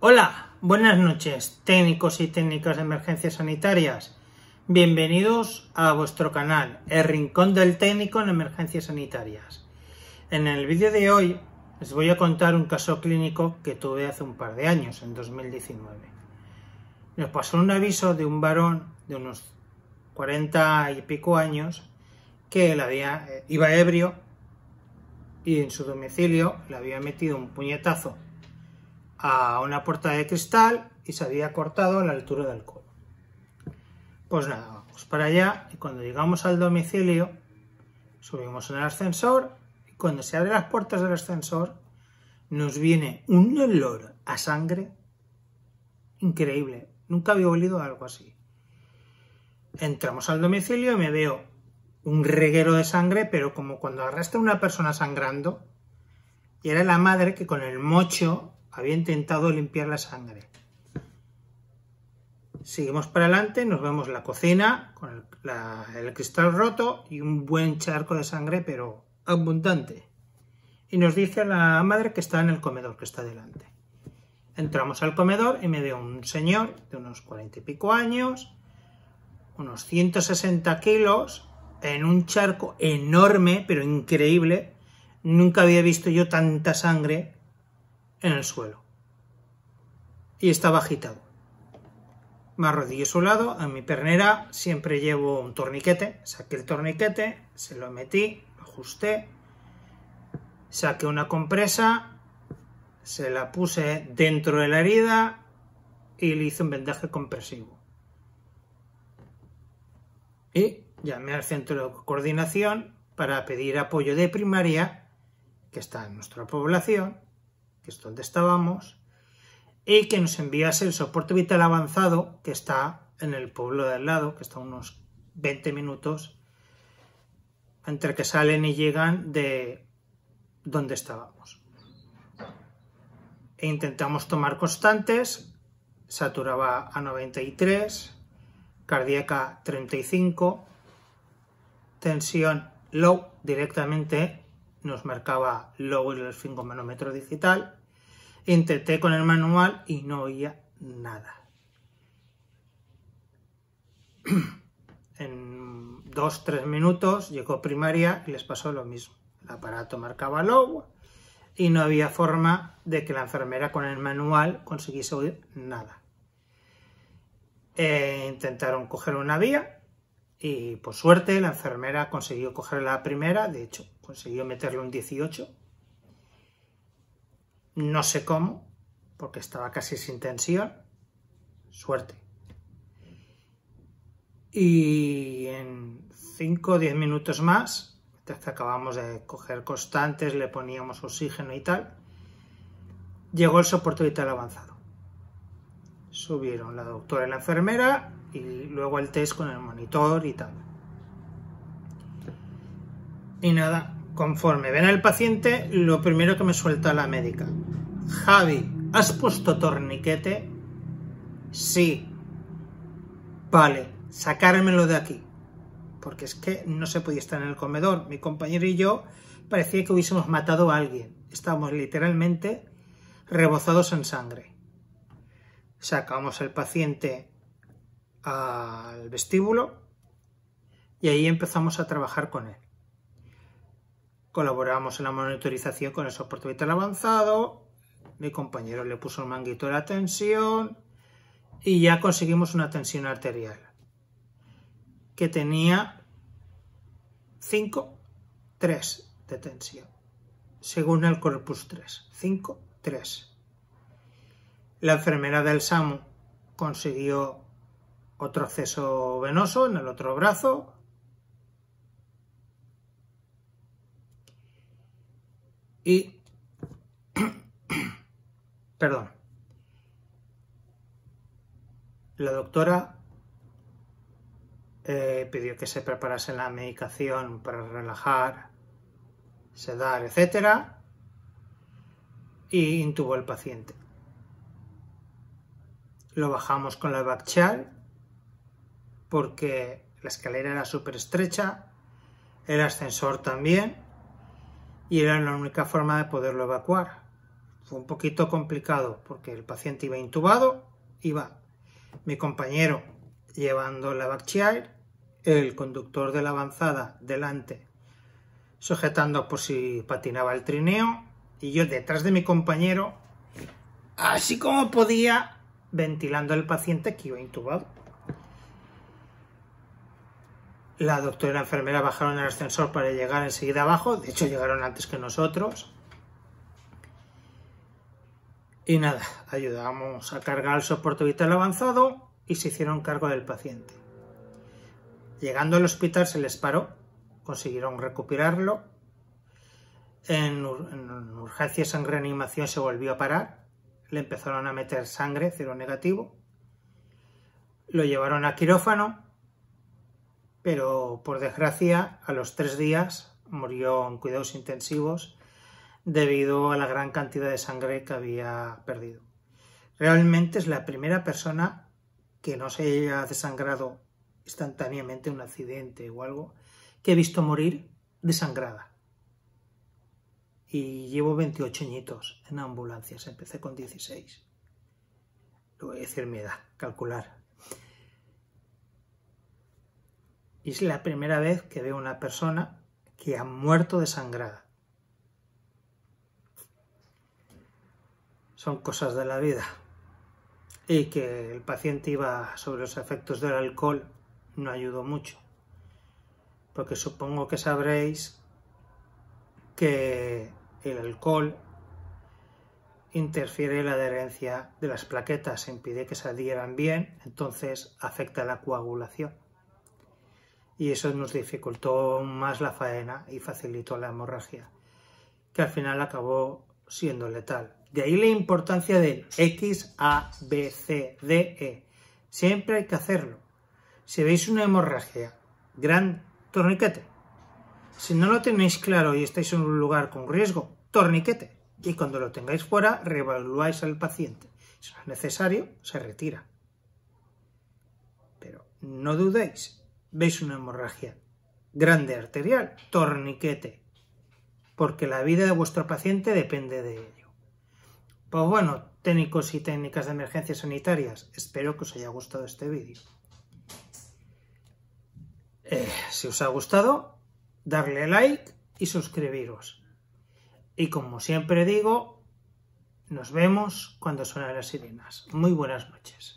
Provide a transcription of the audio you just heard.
Hola, buenas noches técnicos y técnicas de emergencias sanitarias. Bienvenidos a vuestro canal, El Rincón del Técnico en Emergencias Sanitarias. En el vídeo de hoy les voy a contar un caso clínico que tuve hace un par de años, en 2019. Nos pasó un aviso de un varón de unos 40 y pico años que la eh, iba ebrio y en su domicilio le había metido un puñetazo a una puerta de cristal y se había cortado a la altura del codo. Pues nada, vamos para allá y cuando llegamos al domicilio subimos en el ascensor y cuando se abren las puertas del ascensor nos viene un olor a sangre increíble. Nunca había olido algo así. Entramos al domicilio y me veo un reguero de sangre, pero como cuando arrastra una persona sangrando, y era la madre que con el mocho había intentado limpiar la sangre. Seguimos para adelante, nos vemos la cocina con el, cristal roto y un buen charco de sangre, pero abundante. Y nos dice la madre que está en el comedor, que está delante. Entramos al comedor y me veo un señor de unos cuarenta y pico años, unos 160 kilos, en un charco enorme, pero increíble. Nunca había visto yo tanta sangre en el suelo. Y estaba agitado. Me arrodillé a su lado, a mi pernera siempre llevo un torniquete. Saqué el torniquete, se lo metí, ajusté. Saqué una compresa, se la puse dentro de la herida y le hice un vendaje compresivo. Y llamé al centro de coordinación para pedir apoyo de primaria, que está en nuestra población, que es donde estábamos, y que nos enviase el soporte vital avanzado, que está en el pueblo de al lado, que está a unos 20 minutos, entre que salen y llegan de donde estábamos. E intentamos tomar constantes, saturaba a 93, cardíaca 35, tensión low directamente nos marcaba low en el manómetro digital. Intenté con el manual y no oía nada. En 2 tres minutos llegó primaria y les pasó lo mismo. El aparato marcaba low y no había forma de que la enfermera con el manual consiguiese oír nada. Eh, intentaron coger una vía, y por suerte la enfermera consiguió coger la primera, de hecho consiguió meterle un 18. No sé cómo, porque estaba casi sin tensión. Suerte. Y en 5 o 10 minutos más, hasta acabamos de coger constantes, le poníamos oxígeno y tal, llegó el soporte vital avanzado. Subieron la doctora y la enfermera y luego el test con el monitor y tal. Y nada, conforme ven al paciente, lo primero que me suelta la médica. Javi, ¿has puesto torniquete? Sí. Vale, sacármelo de aquí. Porque es que no se podía estar en el comedor. Mi compañero y yo parecía que hubiésemos matado a alguien. Estábamos literalmente rebozados en sangre. Sacamos al paciente al vestíbulo y ahí empezamos a trabajar con él. Colaboramos en la monitorización con el soporte vital avanzado, mi compañero le puso el manguito de la tensión y ya conseguimos una tensión arterial que tenía 5, 3 de tensión, según el corpus 3, 5, 3. La enfermera del SAMU consiguió otro acceso venoso en el otro brazo. Y... Perdón. La doctora eh, pidió que se preparase la medicación para relajar, sedar, etcétera, Y intubó al paciente. Lo bajamos con la backchair porque la escalera era súper estrecha, el ascensor también, y era la única forma de poderlo evacuar. Fue un poquito complicado porque el paciente iba intubado, iba mi compañero llevando la backchair, el conductor de la avanzada delante sujetando por si patinaba el trineo y yo detrás de mi compañero, así como podía, ventilando al paciente que iba intubado la doctora y la enfermera bajaron el ascensor para llegar enseguida abajo, de hecho llegaron antes que nosotros. Y nada, ayudamos a cargar el soporte vital avanzado y se hicieron cargo del paciente. Llegando al hospital se les paró, consiguieron recuperarlo. En, urgencia, urgencias en reanimación se volvió a parar, le empezaron a meter sangre, cero negativo. Lo llevaron a quirófano pero por desgracia a los tres días murió en cuidados intensivos debido a la gran cantidad de sangre que había perdido. Realmente es la primera persona que no se haya desangrado instantáneamente un accidente o algo, que he visto morir desangrada. Y llevo 28 añitos en ambulancias, empecé con 16. Lo voy a decir mi edad, calcular. Y es la primera vez que veo una persona que ha muerto de sangrada. Son cosas de la vida. Y que el paciente iba sobre los efectos del alcohol no ayudó mucho. Porque supongo que sabréis que el alcohol interfiere la adherencia de las plaquetas, impide que se adhieran bien, entonces afecta la coagulación y eso nos dificultó más la faena y facilitó la hemorragia, que al final acabó siendo letal. De ahí la importancia del X, A, B, C, D, E. Siempre hay que hacerlo. Si veis una hemorragia, gran torniquete. Si no lo tenéis claro y estáis en un lugar con riesgo, torniquete. Y cuando lo tengáis fuera, reevaluáis al paciente. Si no es necesario, se retira. Pero no dudéis, veis una hemorragia grande arterial, torniquete, porque la vida de vuestro paciente depende de ello. Pues bueno, técnicos y técnicas de emergencias sanitarias, espero que os haya gustado este vídeo. Eh, si os ha gustado, darle like y suscribiros. Y como siempre digo, nos vemos cuando suenan las sirenas. Muy buenas noches.